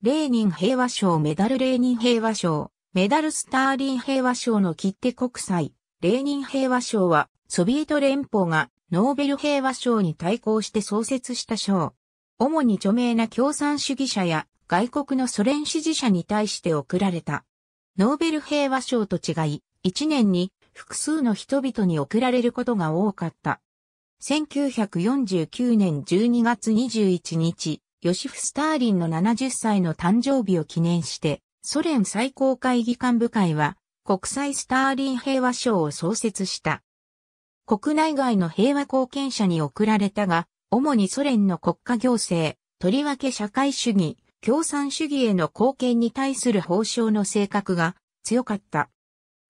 レーニン平和賞メダルレーニン平和賞、メダルスターリン平和賞の切手国際、レーニン平和賞は、ソビエト連邦がノーベル平和賞に対抗して創設した賞。主に著名な共産主義者や外国のソ連支持者に対して贈られた。ノーベル平和賞と違い、一年に複数の人々に贈られることが多かった。1949年12月21日、ヨシフ・スターリンの70歳の誕生日を記念して、ソ連最高会議幹部会は、国際スターリン平和賞を創設した。国内外の平和貢献者に贈られたが、主にソ連の国家行政、とりわけ社会主義、共産主義への貢献に対する報奨の性格が強かった。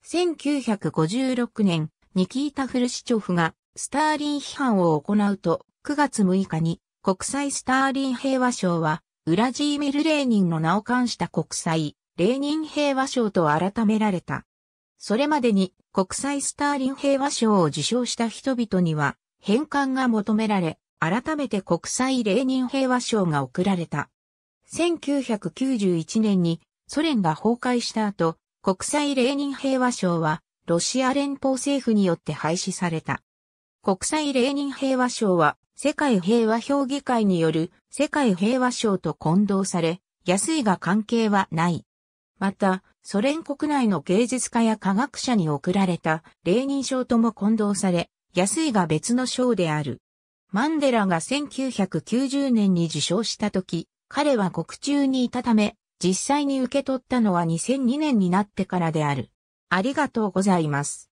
1956年、ニキータ・フルシチョフがスターリン批判を行うと、9月6日に国際スターリン平和賞は、ウラジーミル・レーニンの名を冠した国際、レーニン平和賞と改められた。それまでに国際スターリン平和賞を受賞した人々には、返還が求められ、改めて国際レーニン平和賞が贈られた。1991年にソ連が崩壊した後、国際レーニン平和賞はロシア連邦政府によって廃止された。国際レーニン平和賞は、世界平和評議会による世界平和賞と混同され、安いが関係はない。また、ソ連国内の芸術家や科学者に贈られたレーニン賞とも混同され、安いが別の賞である。マンデラが1990年に受賞した時、彼は国中にいたため、実際に受け取ったのは2002年になってからである。ありがとうございます。